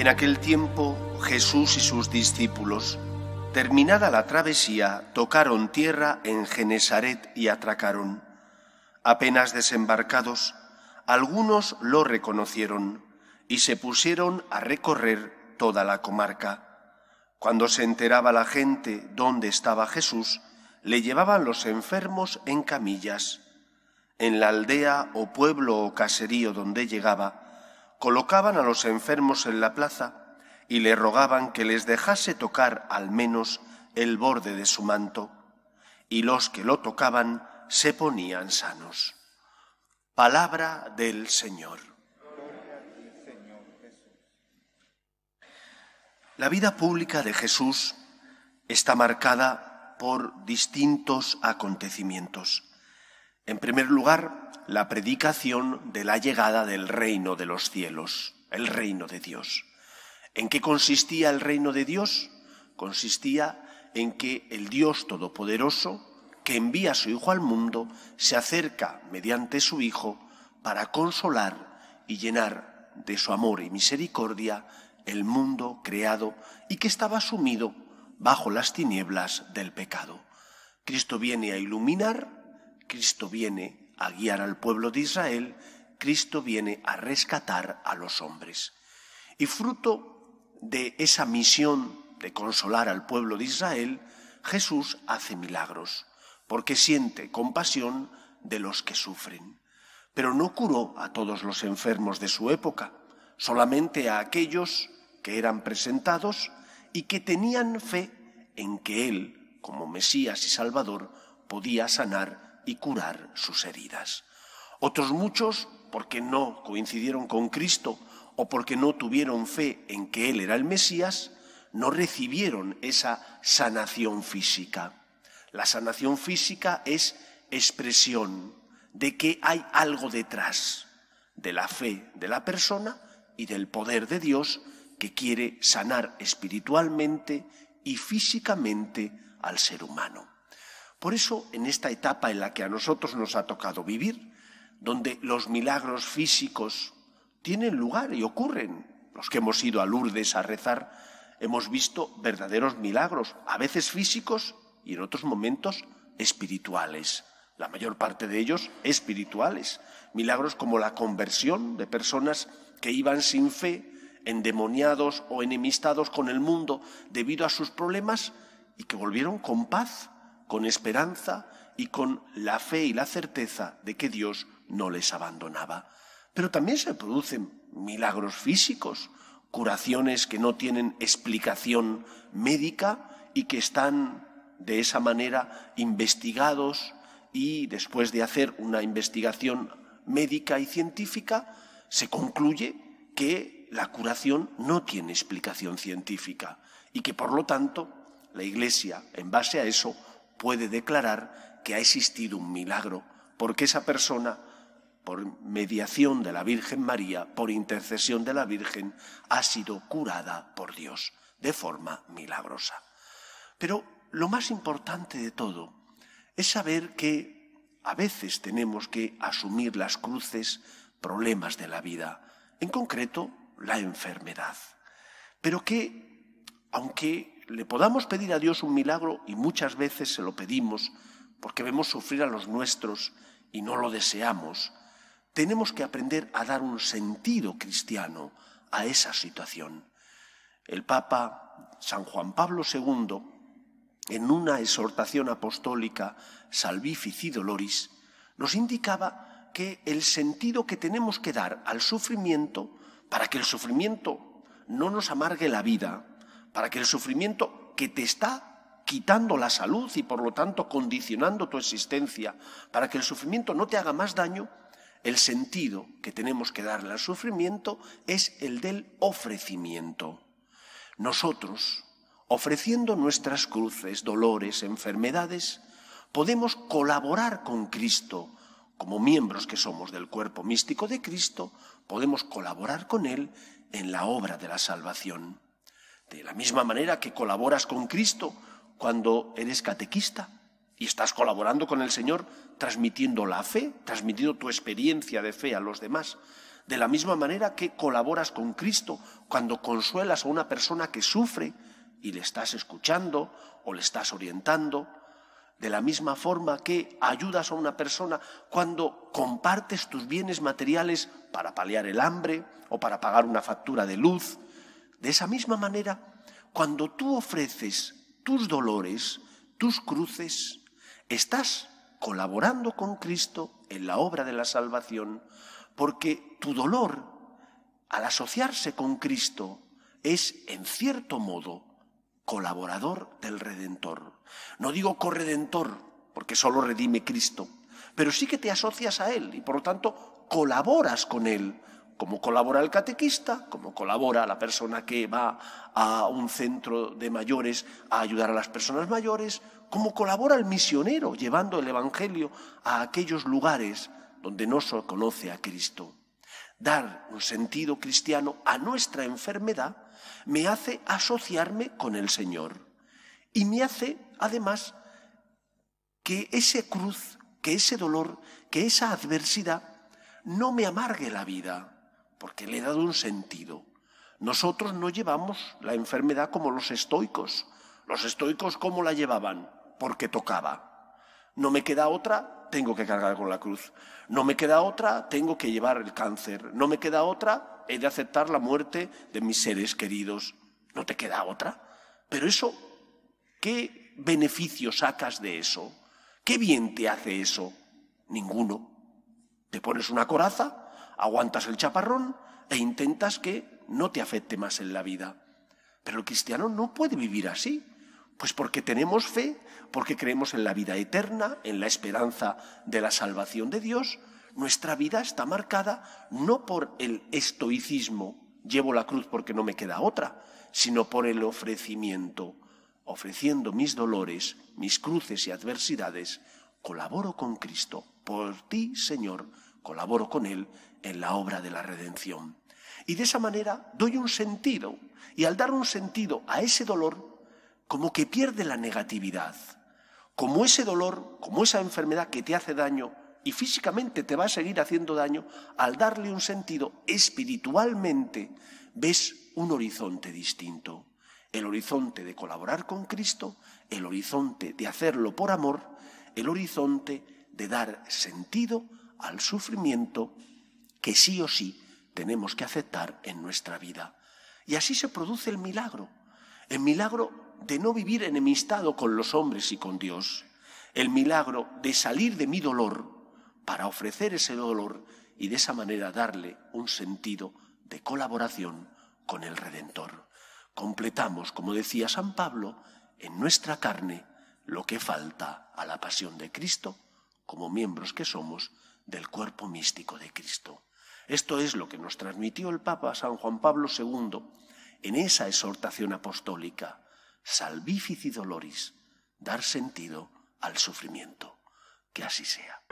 En aquel tiempo Jesús y sus discípulos, terminada la travesía, tocaron tierra en Genesaret y atracaron. Apenas desembarcados, algunos lo reconocieron y se pusieron a recorrer toda la comarca. Cuando se enteraba la gente dónde estaba Jesús, le llevaban los enfermos en camillas. En la aldea o pueblo o caserío donde llegaba, colocaban a los enfermos en la plaza y le rogaban que les dejase tocar al menos el borde de su manto, y los que lo tocaban se ponían sanos. Palabra del Señor. La vida pública de Jesús está marcada por distintos acontecimientos. En primer lugar, la predicación de la llegada del reino de los cielos, el reino de Dios. ¿En qué consistía el reino de Dios? Consistía en que el Dios Todopoderoso, que envía a su Hijo al mundo, se acerca mediante su Hijo para consolar y llenar de su amor y misericordia el mundo creado y que estaba sumido bajo las tinieblas del pecado. Cristo viene a iluminar, Cristo viene a guiar al pueblo de Israel, Cristo viene a rescatar a los hombres. Y fruto de esa misión de consolar al pueblo de Israel, Jesús hace milagros, porque siente compasión de los que sufren. Pero no curó a todos los enfermos de su época, solamente a aquellos que eran presentados y que tenían fe en que Él, como Mesías y Salvador, podía sanar y curar sus heridas. Otros muchos porque no coincidieron con Cristo o porque no tuvieron fe en que Él era el Mesías, no recibieron esa sanación física. La sanación física es expresión de que hay algo detrás de la fe de la persona y del poder de Dios que quiere sanar espiritualmente y físicamente al ser humano. Por eso, en esta etapa en la que a nosotros nos ha tocado vivir, donde los milagros físicos tienen lugar y ocurren, los que hemos ido a Lourdes a rezar, hemos visto verdaderos milagros, a veces físicos y en otros momentos espirituales. La mayor parte de ellos espirituales. Milagros como la conversión de personas que iban sin fe, endemoniados o enemistados con el mundo debido a sus problemas y que volvieron con paz con esperanza y con la fe y la certeza de que Dios no les abandonaba. Pero también se producen milagros físicos, curaciones que no tienen explicación médica y que están de esa manera investigados y después de hacer una investigación médica y científica, se concluye que la curación no tiene explicación científica y que por lo tanto la Iglesia, en base a eso, puede declarar que ha existido un milagro, porque esa persona, por mediación de la Virgen María, por intercesión de la Virgen, ha sido curada por Dios de forma milagrosa. Pero lo más importante de todo es saber que a veces tenemos que asumir las cruces, problemas de la vida, en concreto la enfermedad, pero que, aunque le podamos pedir a Dios un milagro y muchas veces se lo pedimos porque vemos sufrir a los nuestros y no lo deseamos, tenemos que aprender a dar un sentido cristiano a esa situación. El Papa San Juan Pablo II, en una exhortación apostólica Salvifici Doloris, nos indicaba que el sentido que tenemos que dar al sufrimiento, para que el sufrimiento no nos amargue la vida, para que el sufrimiento que te está quitando la salud y por lo tanto condicionando tu existencia, para que el sufrimiento no te haga más daño, el sentido que tenemos que darle al sufrimiento es el del ofrecimiento. Nosotros, ofreciendo nuestras cruces, dolores, enfermedades, podemos colaborar con Cristo. Como miembros que somos del cuerpo místico de Cristo, podemos colaborar con Él en la obra de la salvación. De la misma manera que colaboras con Cristo cuando eres catequista y estás colaborando con el Señor transmitiendo la fe, transmitiendo tu experiencia de fe a los demás. De la misma manera que colaboras con Cristo cuando consuelas a una persona que sufre y le estás escuchando o le estás orientando. De la misma forma que ayudas a una persona cuando compartes tus bienes materiales para paliar el hambre o para pagar una factura de luz de esa misma manera, cuando tú ofreces tus dolores, tus cruces, estás colaborando con Cristo en la obra de la salvación, porque tu dolor, al asociarse con Cristo, es, en cierto modo, colaborador del Redentor. No digo corredentor, porque solo redime Cristo, pero sí que te asocias a Él y, por lo tanto, colaboras con Él como colabora el catequista, como colabora la persona que va a un centro de mayores a ayudar a las personas mayores, como colabora el misionero llevando el Evangelio a aquellos lugares donde no se conoce a Cristo. Dar un sentido cristiano a nuestra enfermedad me hace asociarme con el Señor y me hace, además, que ese cruz, que ese dolor, que esa adversidad no me amargue la vida, porque le he dado un sentido. Nosotros no llevamos la enfermedad como los estoicos. Los estoicos, ¿cómo la llevaban? Porque tocaba. No me queda otra, tengo que cargar con la cruz. No me queda otra, tengo que llevar el cáncer. No me queda otra, he de aceptar la muerte de mis seres queridos. No te queda otra. Pero eso, ¿qué beneficio sacas de eso? ¿Qué bien te hace eso? Ninguno. Te pones una coraza Aguantas el chaparrón e intentas que no te afecte más en la vida. Pero el cristiano no puede vivir así. Pues porque tenemos fe, porque creemos en la vida eterna, en la esperanza de la salvación de Dios, nuestra vida está marcada no por el estoicismo, llevo la cruz porque no me queda otra, sino por el ofrecimiento. Ofreciendo mis dolores, mis cruces y adversidades, colaboro con Cristo. Por ti, Señor, colaboro con Él en la obra de la redención. Y de esa manera doy un sentido, y al dar un sentido a ese dolor, como que pierde la negatividad, como ese dolor, como esa enfermedad que te hace daño y físicamente te va a seguir haciendo daño, al darle un sentido espiritualmente, ves un horizonte distinto. El horizonte de colaborar con Cristo, el horizonte de hacerlo por amor, el horizonte de dar sentido al sufrimiento que sí o sí tenemos que aceptar en nuestra vida. Y así se produce el milagro, el milagro de no vivir enemistado con los hombres y con Dios, el milagro de salir de mi dolor para ofrecer ese dolor y de esa manera darle un sentido de colaboración con el Redentor. Completamos, como decía San Pablo, en nuestra carne lo que falta a la pasión de Cristo, como miembros que somos del cuerpo místico de Cristo. Esto es lo que nos transmitió el Papa San Juan Pablo II en esa exhortación apostólica, salvifici doloris, dar sentido al sufrimiento. Que así sea.